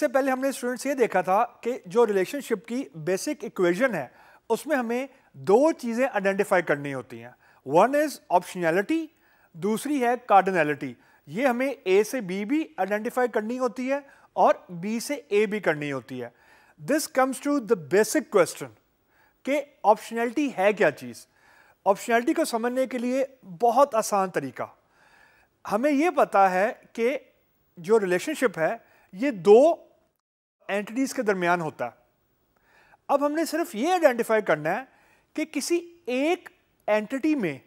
इससे पहले हमने स्टूडेंट्स ये देखा था कि जो रिलेशनशिप की बेसिक इक्वेशन है उसमें हमें दो चीज़ें आइडेंटिफाई करनी होती हैं वन इज़ ऑप्शनैलिटी दूसरी है कार्डनैलिटी ये हमें ए से बी भी आइडेंटिफाई करनी होती है और बी से ए भी करनी होती है this comes to the basic question कि ऑप्शनैलिटी है क्या चीज़ ऑप्शनैलिटी को समझने के लिए बहुत आसान तरीका हमें ये पता है कि जो रिलेशनशिप है ये दो एंटिटीज़ के दरमियान होता है अब हमने सिर्फ ये आइडेंटिफाई करना है कि किसी एक एंटिटी में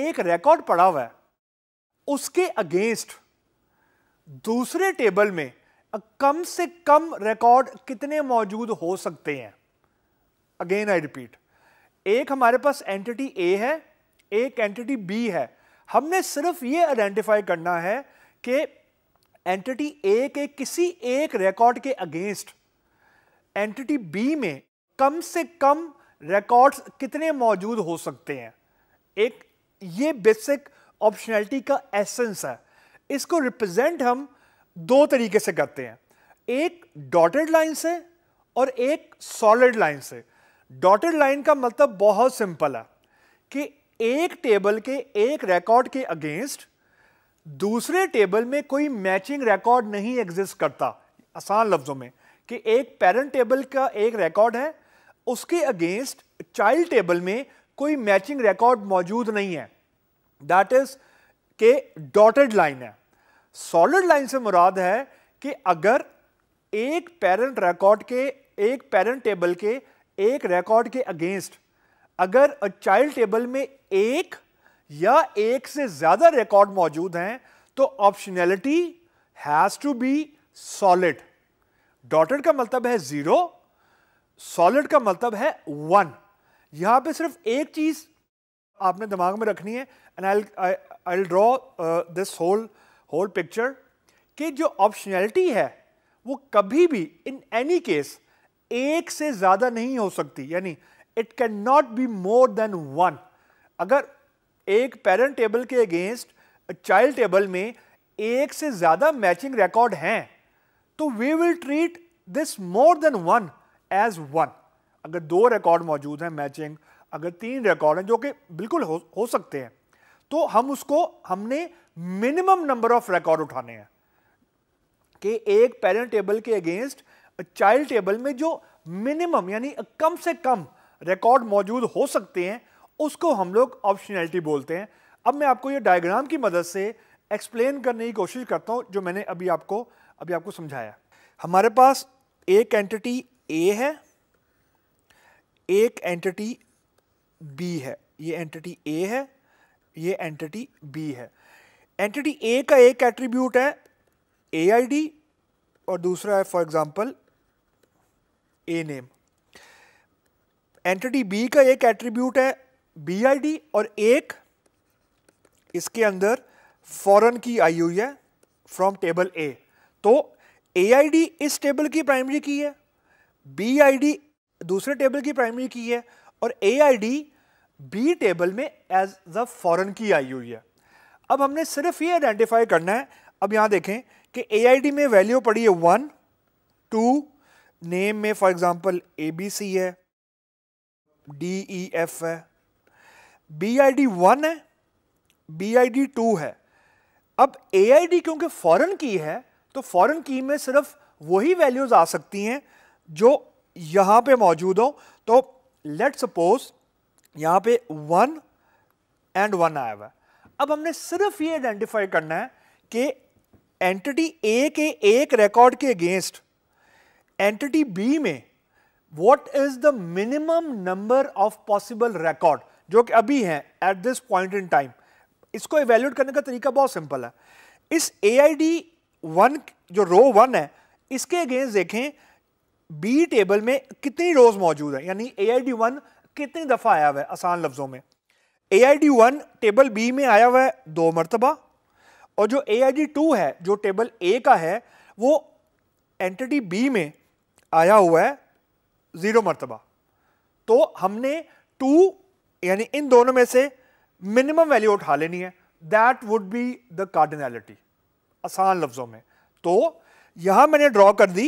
एक रिकॉर्ड पड़ा हुआ है उसके अगेंस्ट दूसरे टेबल में कम से कम रिकॉर्ड कितने मौजूद हो सकते हैं अगेन आई रिपीट एक हमारे पास एंटिटी ए है एक एंटिटी बी है हमने सिर्फ ये आइडेंटिफाई करना है कि एंटिटी ए के किसी एक रिकॉर्ड के अगेंस्ट एंटिटी बी में कम से कम रिकॉर्ड्स कितने मौजूद हो सकते हैं एक ये बेसिक ऑप्शनैलिटी का एसेंस है इसको रिप्रेजेंट हम दो तरीके से करते हैं एक डॉटेड लाइन से और एक सॉलिड लाइन से डॉटेड लाइन का मतलब बहुत सिंपल है कि एक टेबल के एक रिकॉर्ड के अगेंस्ट दूसरे टेबल में कोई मैचिंग रिकॉर्ड नहीं एग्जिस्ट करता आसान लफ्जों में कि एक पेरेंट टेबल का एक रिकॉर्ड है उसके अगेंस्ट चाइल्ड टेबल में कोई मैचिंग रिकॉर्ड मौजूद नहीं है दैट इज के डॉटेड लाइन है सॉलिड लाइन से मुराद है कि अगर एक पेरेंट रिकॉर्ड के एक पेरेंट टेबल के एक रिकॉर्ड के अगेंस्ट अगर चाइल्ड टेबल में एक या एक से ज्यादा रिकॉर्ड मौजूद हैं तो optionality has to be solid dotted का मतलब है जीरो सॉलिड का मतलब है वन यहां पे सिर्फ एक चीज आपने दिमाग में रखनी है and I I draw this whole whole picture कि जो ऑप्शनैलिटी है वो कभी भी इन एनी केस एक से ज़्यादा नहीं हो सकती यानी it can not be more than one अगर एक पेरेंट टेबल के अगेंस्ट चाइल्ड टेबल में एक से ज़्यादा मैचिंग रिकॉर्ड हैं तो we will treat this more than one as one अगर दो रिकॉर्ड मौजूद हैं मैचिंग अगर तीन रिकॉर्ड हैं जो कि बिल्कुल हो, हो सकते हैं तो हम उसको हमने मिनिमम नंबर ऑफ रिकॉर्ड उठाने हैं कि एक पेरेंट टेबल के अगेंस्ट चाइल्ड टेबल में जो मिनिमम यानी कम से कम रिकॉर्ड मौजूद हो सकते हैं उसको हम लोग ऑप्शनैलिटी बोलते हैं अब मैं आपको ये डायग्राम की मदद से एक्सप्लेन करने की कोशिश करता हूँ जो मैंने अभी आपको अभी आपको समझाया हमारे पास एक एंटिटी ए है एक एंटिटी बी है ये एंटिटी ए है ये एंटिटी बी है एंटिटी ए का एक एट्रीब्यूट है ए आई डी और दूसरा है for example A name entity B का एक एट्रीब्यूट है बीआईडी और एक इसके अंदर फॉरन की आई हुई है फ्रॉम टेबल ए तो एआईडी इस टेबल की प्राइमरी की है बीआईडी दूसरे टेबल की प्राइमरी की है और एआईडी बी टेबल में एज द फॉरन की आई हुई है अब हमने सिर्फ ये आइडेंटिफाई करना है अब यहां देखें कि एआईडी में वैल्यू पड़ी है वन टू नेम में फॉर एग्जांपल एबीसी है डी ई एफ है बी आई डी वन है बी आई डी टू है अब ए आई डी क्योंकि फॉरन की है तो फॉरन की में सिर्फ वही वैल्यूज आ सकती हैं जो यहाँ पे मौजूद हो तो लेट सपोज यहाँ पे वन एंड वन आया हुआ अब हमने सिर्फ ये आइडेंटिफाई करना है कि एंटिटी ए के एक रिकॉर्ड के अगेंस्ट एंटिटी बी में what is the minimum number of possible record जो कि अभी हैं at this point in time इसको एवेल्यूट करने का तरीका बहुत सिंपल है इस ए आई डी वन जो रो वन है इसके अगेंस्ट देखें बी टेबल में कितनी रोज मौजूद है यानी ए आई डी वन कितनी दफ़ा आया हुआ है आसान लफ्ज़ों में A I D one table B में आया हुआ है दो मरतबा और जो ए आई डी टू है जो टेबल ए का है वो एंटिटी बी में आया हुआ है ज़ीरो मरतबा तो हमने टू यानी इन दोनों में से मिनिमम वैल्यू उठा लेनी है that would be the cardinality आसान लफ्जों में तो यहां मैंने ड्रॉ कर दी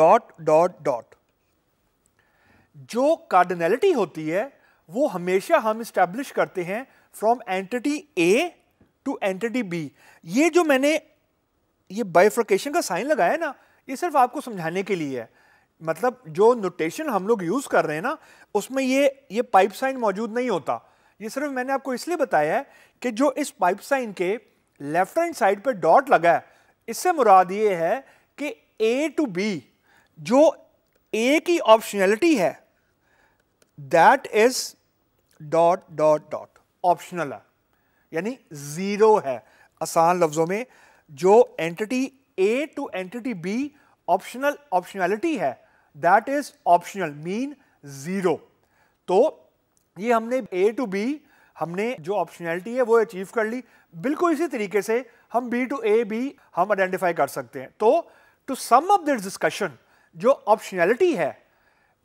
डॉट डॉट डॉट जो कार्डिनैलिटी होती है वो हमेशा हम इस्टेब्लिश करते हैं from entity A to entity B ये जो मैंने ये बाइफ्रिकेशन का साइन लगाया ना ये सिर्फ आपको समझाने के लिए है मतलब जो नोटेशन हम लोग यूज़ कर रहे हैं ना उसमें ये ये पाइप साइन मौजूद नहीं होता ये सिर्फ मैंने आपको इसलिए बताया है कि जो इस पाइप साइन के लेफ्ट हैंड साइड पे डॉट लगा है इससे मुराद ये है कि ए टू बी जो ए की ऑप्शनलिटी है that is dot dot dot optional है यानी ज़ीरो है आसान लफ्ज़ों में जो entity A to entity B optional optionality है that is optional mean zero तो ये हमने ए टू बी हमने जो ऑप्शनैलिटी है वो अचीव कर ली बिल्कुल इसी तरीके से हम बी टू ए भी हम आइडेंटिफाई कर सकते हैं तो to sum of this discussion जो ऑप्शनैलिटी है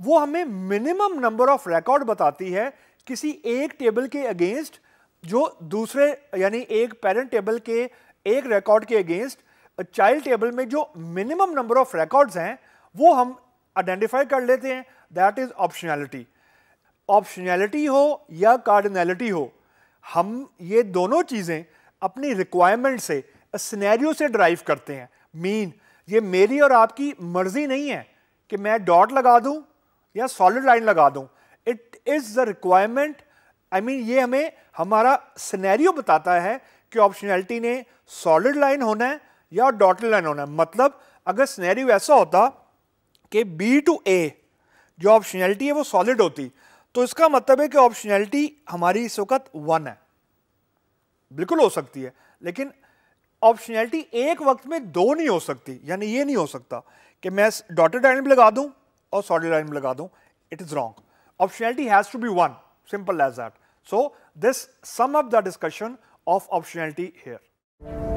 वो हमें मिनिमम नंबर ऑफ रिकॉर्ड बताती है किसी एक टेबल के अगेंस्ट जो दूसरे यानी एक पेरेंट टेबल के एक रिकॉर्ड के अगेंस्ट चाइल्ड टेबल में जो मिनिमम नंबर ऑफ रिकॉर्ड्स हैं वो हम आइडेंटिफाई कर लेते हैं दैट इज ऑप्शनैलिटी ऑप्शनैलिटी हो या कार्डिनैलिटी हो हम ये दोनों चीज़ें अपनी रिक्वायरमेंट से स्नैरियो से ड्राइव करते हैं मीन ये मेरी और आपकी मर्जी नहीं है कि मैं डॉट लगा दूं या सॉलिड लाइन लगा दूं it is the requirement I mean ये हमें हमारा स्नैरियो बताता है कि ऑप्शनैलिटी ने सॉलिड लाइन होना है या डॉटेड लाइन होना है मतलब अगर स्नैरियो ऐसा होता कि बी टू ए जो ऑप्शनैलिटी है वो सॉलिड होती तो इसका मतलब है कि ऑप्शनैलिटी हमारी इस वक्त वन है बिल्कुल हो सकती है लेकिन ऑप्शनैलिटी एक वक्त में दो नहीं हो सकती यानी ये नहीं हो सकता कि मैं डॉटेड लाइन लगा दूं और सॉलिड लाइन लगा दूं it is wrong optionality has to be one simple as that so this sum discussion of optionality here optionality here